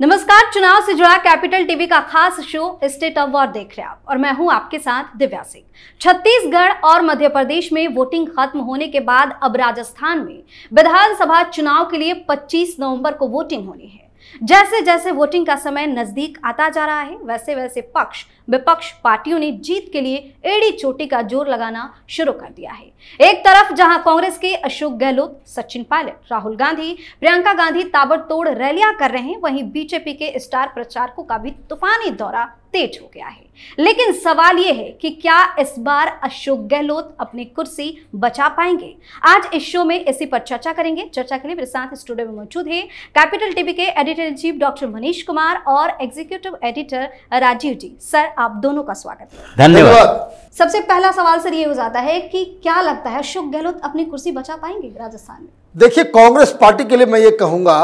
नमस्कार चुनाव से जुड़ा कैपिटल टीवी का खास शो स्टेट ऑफ वॉर देख रहे हैं आप और मैं हूं आपके साथ दिव्या सिंह छत्तीसगढ़ और मध्य प्रदेश में वोटिंग खत्म होने के बाद अब राजस्थान में विधानसभा चुनाव के लिए 25 नवंबर को वोटिंग होनी है जैसे जैसे वोटिंग का समय नजदीक आता जा रहा है वैसे वैसे पक्ष विपक्ष पार्टियों ने जीत के लिए एड़ी चोटी का जोर लगाना शुरू कर दिया है एक तरफ जहां कांग्रेस के अशोक गहलोत सचिन पायलट राहुल गांधी प्रियंका गांधी ताबड़तोड़ रैलियां कर रहे हैं वहीं बीजेपी के स्टार प्रचारकों का भी तूफानी दौरा तेज हो गया है लेकिन सवाल यह है कि क्या इस बार अशोक गहलोत अपनी कुर्सी बचा पाएंगे आज इस शो में इसी पर चर्चा करेंगे चर्चा के लिए मेरे साथ स्टूडियो में मौजूद है कैपिटल टीवी के editor in chief doctor Manish Kumar और executive editor Rajeev ji sir आप दोनों का स्वागत है धन्यवाद सबसे पहला सवाल सर ये हो जाता है कि क्या लगता है अशोक गहलोत अपनी कुर्सी बचा पाएंगे राजस्थान में देखिए कांग्रेस पार्टी के लिए मैं ये कहूंगा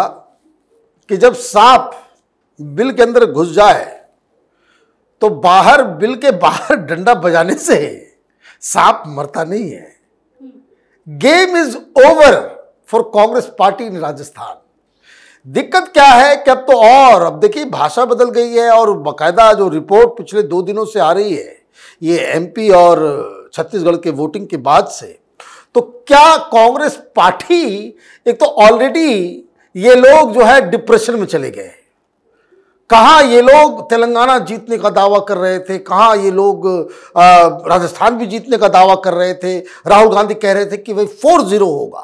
कि जब सांप बिल के अंदर घुस जाए तो बाहर बिल के बाहर डंडा बजाने से सांप मरता नहीं है game is over for Congress party in Rajasthan दिक्कत क्या है कि अब तो और अब देखिए भाषा बदल गई है और बाकायदा जो रिपोर्ट पिछले दो दिनों से आ रही है ये एमपी और छत्तीसगढ़ के वोटिंग के बाद से तो क्या कांग्रेस पार्टी एक तो ऑलरेडी ये लोग जो है डिप्रेशन में चले गए कहाँ ये लोग तेलंगाना जीतने का दावा कर रहे थे कहाँ ये लोग राजस्थान भी जीतने का दावा कर रहे थे राहुल गांधी कह रहे थे कि भाई फोर जीरो होगा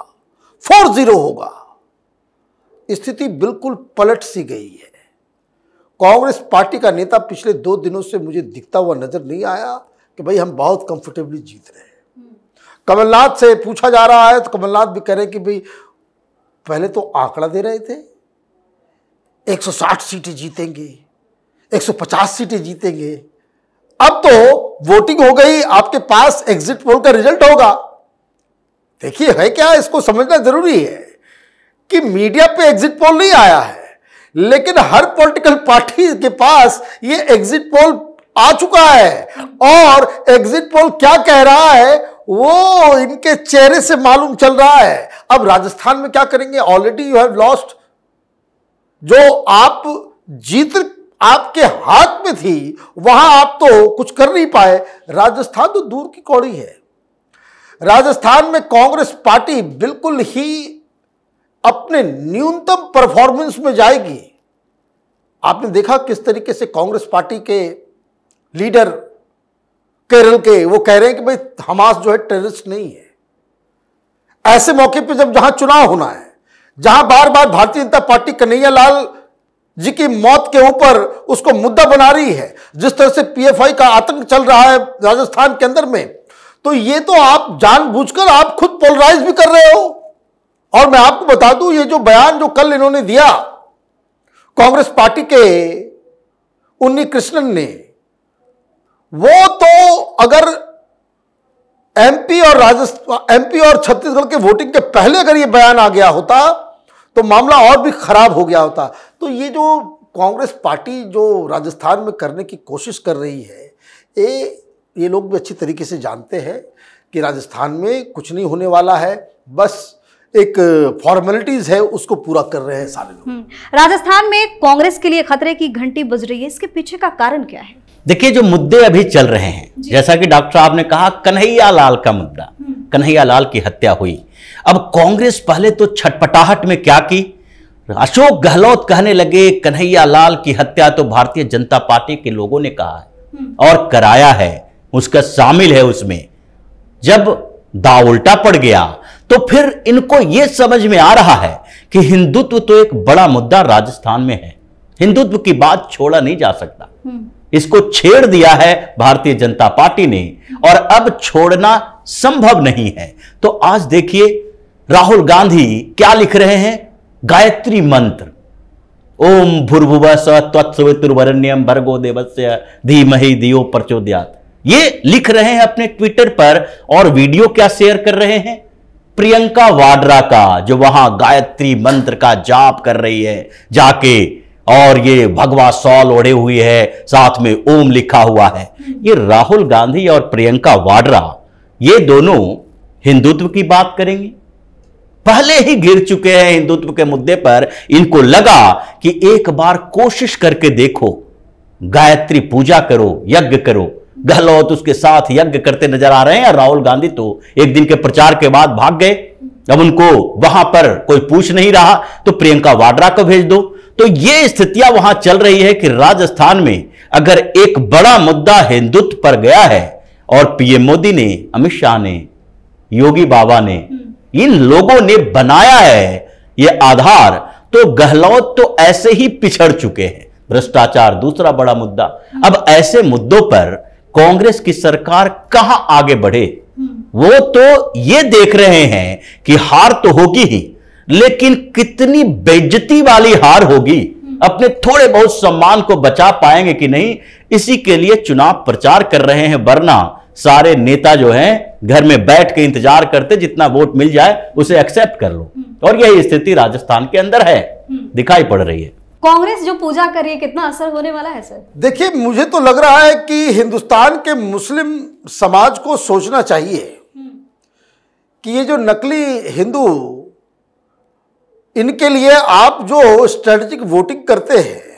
फोर जीरो होगा स्थिति बिल्कुल पलट सी गई है कांग्रेस पार्टी का नेता पिछले दो दिनों से मुझे दिखता हुआ नजर नहीं आया कि भाई हम बहुत कंफर्टेबली जीत रहे हैं कमलनाथ से पूछा जा रहा है तो कमलनाथ भी कह रहे कि भाई पहले तो आंकड़ा दे रहे थे 160 सीटें जीतेंगे 150 सीटें जीतेंगे अब तो वोटिंग हो गई आपके पास एग्जिट पोल का रिजल्ट होगा देखिए है क्या इसको समझना जरूरी है कि मीडिया पे एग्जिट पोल नहीं आया है लेकिन हर पॉलिटिकल पार्टी के पास ये एग्जिट पोल आ चुका है और एग्जिट पोल क्या कह रहा है वो इनके चेहरे से मालूम चल रहा है अब राजस्थान में क्या करेंगे ऑलरेडी यू हैव लॉस्ट जो आप जीत आपके हाथ में थी वहां आप तो कुछ कर नहीं पाए राजस्थान तो दूर की कौड़ी है राजस्थान में कांग्रेस पार्टी बिल्कुल ही अपने न्यूनतम परफॉर्मेंस में जाएगी आपने देखा किस तरीके से कांग्रेस पार्टी के लीडर केरल के वो कह रहे हैं कि भाई हमास जो है टेररिस्ट नहीं है ऐसे मौके पे जब जहां चुनाव होना है जहां बार बार भारतीय जनता पार्टी कन्हैया लाल जी की मौत के ऊपर उसको मुद्दा बना रही है जिस तरह से पीएफआई का आतंक चल रहा है राजस्थान के अंदर में तो ये तो आप जानबूझकर आप खुद पोलराइज भी कर रहे हो और मैं आपको बता दूं ये जो बयान जो कल इन्होंने दिया कांग्रेस पार्टी के उन्नी कृष्णन ने वो तो अगर एमपी और राजस्थान एमपी और छत्तीसगढ़ के वोटिंग के पहले अगर ये बयान आ गया होता तो मामला और भी खराब हो गया होता तो ये जो कांग्रेस पार्टी जो राजस्थान में करने की कोशिश कर रही है ये ये लोग भी अच्छी तरीके से जानते हैं कि राजस्थान में कुछ नहीं होने वाला है बस एक फॉर्मेलिटीज है उसको पूरा कर रहे हैं सारे लोग हम्म, राजस्थान में कांग्रेस के लिए खतरे की घंटी बज रही है इसके पीछे का कारण क्या है देखिए जो मुद्दे अभी चल रहे हैं जैसा कि डॉक्टर साहब ने कहा कन्हैया लाल का मुद्दा कन्हैयालाल की हत्या हुई अब कांग्रेस पहले तो छटपटाहट में क्या की अशोक गहलोत कहने लगे कन्हैयालाल की हत्या तो भारतीय जनता पार्टी के लोगों ने कहा है हम्म। और कराया है उसका शामिल है उसमें जब दा उल्टा पड़ गया तो फिर इनको यह समझ में आ रहा है कि हिंदुत्व तो एक बड़ा मुद्दा राजस्थान में है हिंदुत्व की बात छोड़ा नहीं जा सकता हम्म। इसको छेड़ दिया है भारतीय जनता पार्टी ने और अब छोड़ना संभव नहीं है तो आज देखिए राहुल गांधी क्या लिख रहे हैं गायत्री मंत्र ओम भूर्भुव स्वत्सवितुर्वरण्यम भर्गो देवस्य धीमहि दियो प्रचोदयात ये लिख रहे हैं अपने ट्विटर पर और वीडियो क्या शेयर कर रहे हैं प्रियंका वाड्रा का जो वहां गायत्री मंत्र का जाप कर रही है जाके और ये भगवा सॉल ओढ़े हुई है साथ में ओम लिखा हुआ है ये राहुल गांधी और प्रियंका वाड्रा ये दोनों हिंदुत्व की बात करेंगे पहले ही गिर चुके हैं हिंदुत्व के मुद्दे पर इनको लगा कि एक बार कोशिश करके देखो गायत्री पूजा करो यज्ञ करो गहलोत उसके साथ यज्ञ करते नजर आ रहे हैं और राहुल गांधी तो एक दिन के प्रचार के बाद भाग गए अब उनको वहां पर कोई पूछ नहीं रहा तो प्रियंका वाड्रा को भेज दो तो ये स्थितियां वहां चल रही है कि राजस्थान में अगर एक बड़ा मुद्दा हिंदुत्व पर गया है और पीएम मोदी ने अमित शाह ने योगी बाबा ने हम्म। इन लोगों ने बनाया है ये आधार तो गहलोत तो ऐसे ही पिछड़ चुके हैं भ्रष्टाचार दूसरा बड़ा मुद्दा हम्म। अब ऐसे मुद्दों पर कांग्रेस की सरकार कहां आगे बढ़े हम्म। वो तो ये देख रहे हैं कि हार तो होगी ही लेकिन कितनी बेज्जती वाली हार होगी अपने थोड़े बहुत सम्मान को बचा पाएंगे कि नहीं इसी के लिए चुनाव प्रचार कर रहे हैं वरना सारे नेता जो हैं घर में बैठ के इंतजार करते जितना वोट मिल जाए उसे एक्सेप्ट कर लो हम्म। और यही स्थिति राजस्थान के अंदर है हम्म। दिखाई पड़ रही है कांग्रेस जो पूजा कर रही है कितना असर होने वाला है सर देखिए मुझे तो लग रहा है कि हिंदुस्तान के मुस्लिम समाज को सोचना चाहिए हम्म। कि ये जो नकली हिंदू इनके लिए आप जो स्ट्रेटजिक वोटिंग करते हैं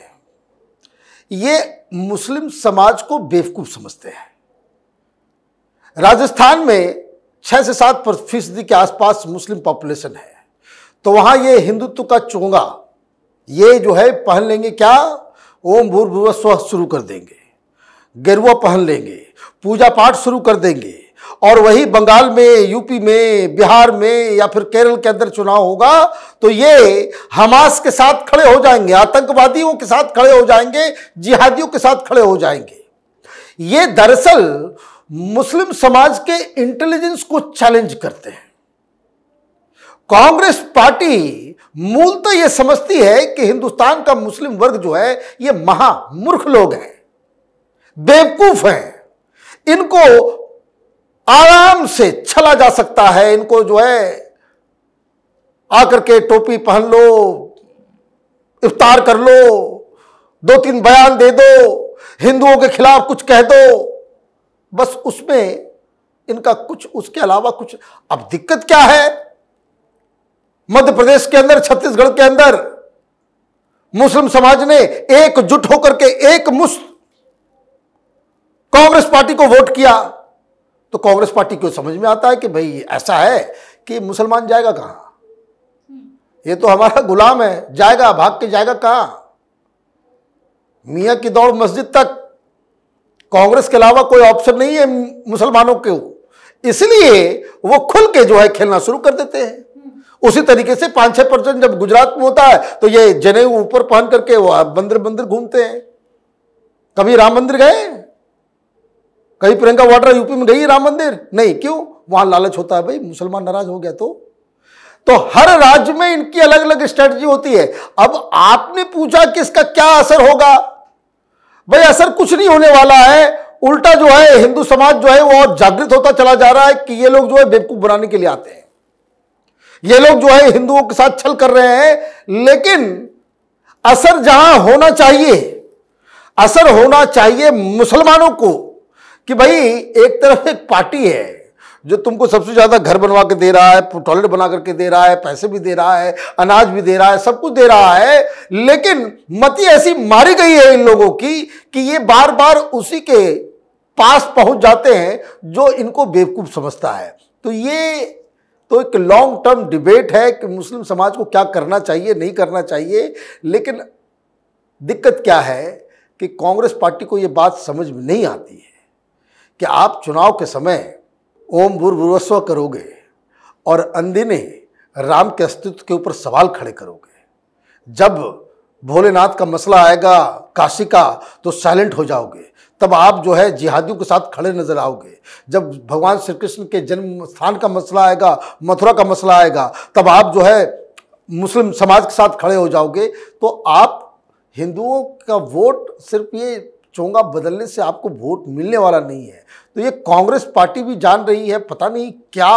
ये मुस्लिम समाज को बेवकूफ़ समझते हैं राजस्थान में छह से सात फीसदी के आसपास मुस्लिम पॉपुलेशन है तो वहां ये हिंदुत्व का चोंगा ये जो है पहन लेंगे क्या ओम भूर्भुव स्व शुरू कर देंगे गेरुआ पहन लेंगे पूजा पाठ शुरू कर देंगे और वही बंगाल में यूपी में बिहार में या फिर केरल के अंदर चुनाव होगा तो ये हमास के साथ खड़े हो जाएंगे आतंकवादियों के साथ खड़े हो जाएंगे जिहादियों के साथ खड़े हो जाएंगे ये दरअसल मुस्लिम समाज के इंटेलिजेंस को चैलेंज करते हैं कांग्रेस पार्टी मूलतः तो यह समझती है कि हिंदुस्तान का मुस्लिम वर्ग जो है ये महामूर्ख लोग हैं बेवकूफ हैं इनको आराम से छला जा सकता है इनको जो है आकर के टोपी पहन लो इफ्तार कर लो दो तीन बयान दे दो हिंदुओं के खिलाफ कुछ कह दो बस उसमें इनका कुछ उसके अलावा कुछ अब दिक्कत क्या है मध्य प्रदेश के अंदर छत्तीसगढ़ के अंदर मुस्लिम समाज ने एकजुट होकर के एक मुस्त कांग्रेस पार्टी को वोट किया तो कांग्रेस पार्टी को समझ में आता है कि भाई ऐसा है कि मुसलमान जाएगा कहाँ ये तो हमारा गुलाम है जाएगा भाग के जाएगा कहाँ मियाँ की दौड़ मस्जिद तक कांग्रेस के अलावा कोई ऑप्शन नहीं है मुसलमानों को इसलिए वो खुल के जो है खेलना शुरू कर देते हैं उसी तरीके से पांच छह परसेंट जब गुजरात में होता है तो ये जनेऊ ऊपर पहन करके वो मंदिर मंदिर घूमते हैं कभी राम मंदिर गए कहीं प्रियंका वाड्रा यूपी में गई राम मंदिर नहीं क्यों वहां लालच होता है भाई मुसलमान नाराज हो गया तो तो हर राज्य में इनकी अलग अलग स्ट्रेटजी होती है अब आपने पूछा कि इसका क्या असर होगा भाई असर कुछ नहीं होने वाला है उल्टा जो है हिंदू समाज जो है वो और जागृत होता चला जा रहा है कि ये लोग जो है बेवकूफ बनाने के लिए आते हैं ये लोग जो है हिंदुओं के साथ छल कर रहे हैं लेकिन असर जहां होना चाहिए असर होना चाहिए मुसलमानों को कि भाई एक तरफ एक पार्टी है जो तुमको सबसे ज़्यादा घर बनवा के दे रहा है टॉयलेट बना करके दे रहा है पैसे भी दे रहा है अनाज भी दे रहा है सब कुछ दे रहा है लेकिन मती ऐसी मारी गई है इन लोगों की कि ये बार बार उसी के पास पहुंच जाते हैं जो इनको बेवकूफ़ समझता है तो ये तो एक लॉन्ग टर्म डिबेट है कि मुस्लिम समाज को क्या करना चाहिए नहीं करना चाहिए लेकिन दिक्कत क्या है कि कांग्रेस पार्टी को ये बात समझ में नहीं आती है कि आप चुनाव के समय ओम भूर्भुवस्व करोगे और अंदिने राम के अस्तित्व के ऊपर सवाल खड़े करोगे जब भोलेनाथ का मसला आएगा काशी का तो साइलेंट हो जाओगे तब आप जो है जिहादियों के साथ खड़े नजर आओगे जब भगवान श्री कृष्ण के जन्म स्थान का मसला आएगा मथुरा का मसला आएगा तब आप जो है मुस्लिम समाज के साथ खड़े हो जाओगे तो आप हिंदुओं का वोट सिर्फ ये चोंगा बदलने से आपको वोट मिलने वाला नहीं है तो ये कांग्रेस पार्टी भी जान रही है पता नहीं क्या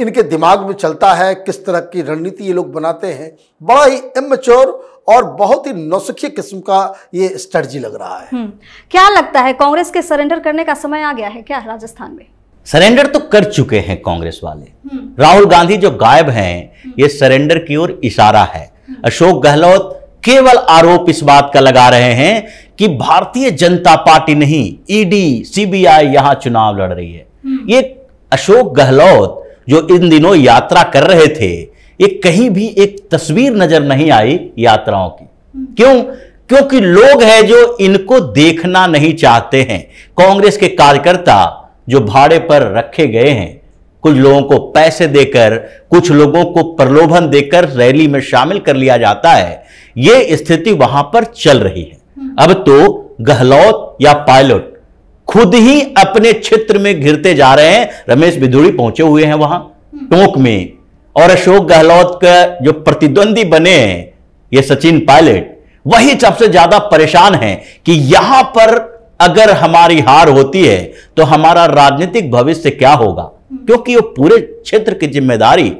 इनके दिमाग में चलता है किस तरह की रणनीति ये लोग बनाते हैं बड़ा ही इमेच्योर और बहुत ही नौसुखी किस्म का ये स्ट्रेटजी लग रहा है हम्म, क्या लगता है कांग्रेस के सरेंडर करने का समय आ गया है क्या राजस्थान में सरेंडर तो कर चुके हैं कांग्रेस वाले हम्म। राहुल गांधी जो गायब हैं हम्म। ये सरेंडर की ओर इशारा है अशोक गहलोत केवल आरोप इस बात का लगा रहे हैं कि भारतीय जनता पार्टी नहीं ईडी सीबीआई यहां चुनाव लड़ रही है हम्म। ये अशोक गहलोत जो इन दिनों यात्रा कर रहे थे ये कहीं भी एक तस्वीर नजर नहीं आई यात्राओं की हम्म। क्यों क्योंकि लोग हैं जो इनको देखना नहीं चाहते हैं कांग्रेस के कार्यकर्ता जो भाड़े पर रखे गए हैं कुछ लोगों को पैसे देकर कुछ लोगों को प्रलोभन देकर रैली में शामिल कर लिया जाता है ये स्थिति वहां पर चल रही है अब तो गहलोत या पायलट खुद ही अपने क्षेत्र में घिरते जा रहे हैं रमेश बिधुड़ी पहुंचे हुए हैं वहां टोंक में और अशोक गहलोत का जो प्रतिद्वंदी बने हैं ये सचिन पायलट वही सबसे ज्यादा परेशान है कि यहां पर अगर हमारी हार होती है तो हमारा राजनीतिक भविष्य क्या होगा क्योंकि वो पूरे क्षेत्र की जिम्मेदारी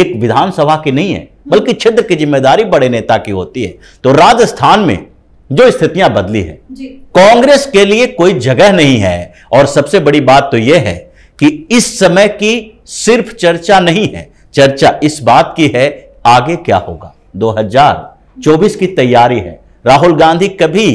एक विधानसभा की नहीं है बल्कि क्षेत्र की जिम्मेदारी बड़े नेता की होती है तो राजस्थान में जो स्थितियां बदली है कांग्रेस के लिए कोई जगह नहीं है और सबसे बड़ी बात तो यह है कि इस समय की सिर्फ चर्चा नहीं है चर्चा इस बात की है आगे क्या होगा 2024 की तैयारी है राहुल गांधी कभी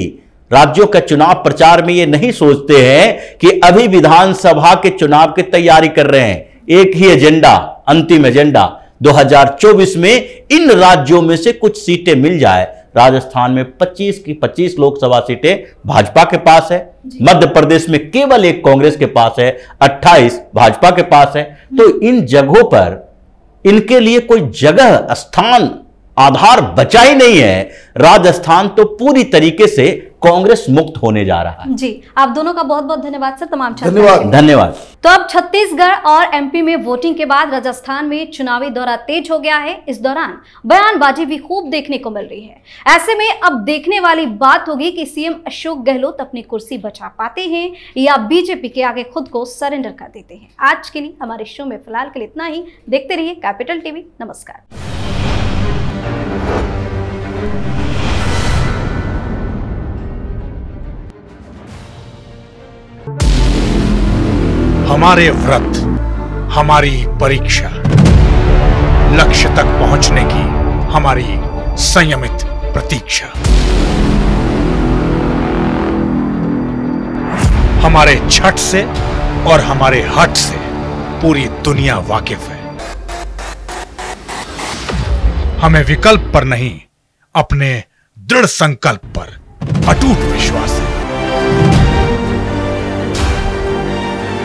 राज्यों का चुनाव प्रचार में यह नहीं सोचते हैं कि अभी विधानसभा के चुनाव की तैयारी कर रहे हैं एक ही एजेंडा अंतिम एजेंडा 2024 में इन राज्यों में से कुछ सीटें मिल जाए राजस्थान में 25 की 25 लोकसभा सीटें भाजपा के पास है मध्य प्रदेश में केवल एक कांग्रेस के पास है 28 भाजपा के पास है तो हम्म। इन जगहों पर इनके लिए कोई जगह स्थान आधार बचा ही नहीं है राजस्थान तो पूरी तरीके से कांग्रेस मुक्त होने जा रहा है जी आप दोनों का बहुत बहुत धन्यवाद सर तमाम धन्यवाद धन्यवाद तो अब छत्तीसगढ़ और एमपी में वोटिंग के बाद राजस्थान में चुनावी दौरा तेज हो गया है इस दौरान बयानबाजी भी खूब देखने को मिल रही है ऐसे में अब देखने वाली बात होगी कि सीएम अशोक गहलोत अपनी कुर्सी बचा पाते हैं या बीजेपी के आगे खुद को सरेंडर कर देते हैं आज के लिए हमारे शो में फिलहाल के लिए इतना ही देखते रहिए कैपिटल टीवी नमस्कार हमारे व्रत हमारी परीक्षा लक्ष्य तक पहुंचने की हमारी संयमित प्रतीक्षा हमारे छठ से और हमारे हट से पूरी दुनिया वाकिफ है हमें विकल्प पर नहीं अपने दृढ़ संकल्प पर अटूट विश्वास है